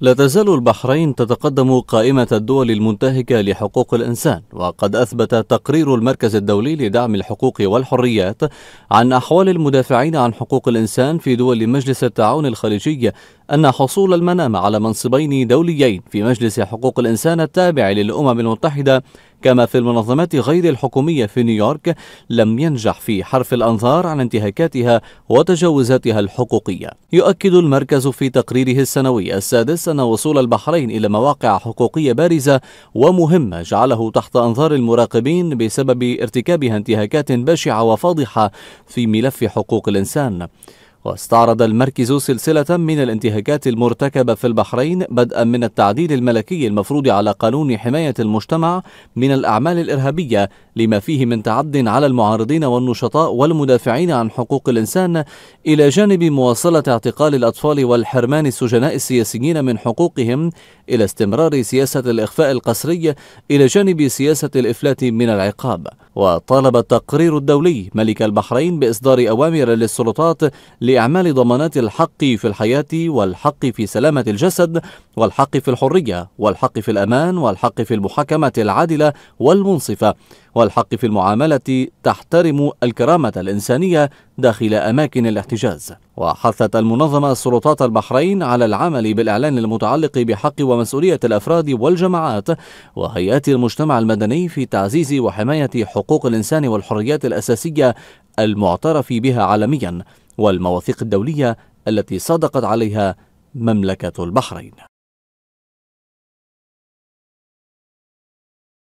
لا تزال البحرين تتقدم قائمة الدول المنتهكة لحقوق الإنسان وقد أثبت تقرير المركز الدولي لدعم الحقوق والحريات عن أحوال المدافعين عن حقوق الإنسان في دول مجلس التعاون الخليجي أن حصول المنام على منصبين دوليين في مجلس حقوق الإنسان التابع للأمم المتحدة كما في المنظمات غير الحكومية في نيويورك لم ينجح في حرف الأنظار عن انتهاكاتها وتجاوزاتها الحقوقية يؤكد المركز في تقريره السنوي السادس أن وصول البحرين إلى مواقع حقوقية بارزة ومهمة جعله تحت أنظار المراقبين بسبب ارتكابها انتهاكات بشعة وفاضحة في ملف حقوق الإنسان واستعرض المركز سلسلة من الانتهاكات المرتكبة في البحرين بدءا من التعديل الملكي المفروض على قانون حماية المجتمع من الأعمال الإرهابية لما فيه من تعد على المعارضين والنشطاء والمدافعين عن حقوق الإنسان إلى جانب مواصلة اعتقال الأطفال والحرمان السجناء السياسيين من حقوقهم إلى استمرار سياسة الإخفاء القسري إلى جانب سياسة الإفلات من العقاب وطالب التقرير الدولي ملك البحرين بإصدار أوامر للسلطات لإعمال ضمانات الحق في الحياة والحق في سلامة الجسد والحق في الحرية والحق في الأمان والحق في المحاكمة العادلة والمنصفة والحق في المعاملة تحترم الكرامة الإنسانية داخل أماكن الاحتجاز وحثت المنظمة سلطات البحرين على العمل بالإعلان المتعلق بحق و ومسؤولية الأفراد والجماعات وهيئات المجتمع المدني في تعزيز وحماية حقوق الإنسان والحريات الأساسية المعترف بها عالميا والمواثيق الدولية التي صادقت عليها مملكة البحرين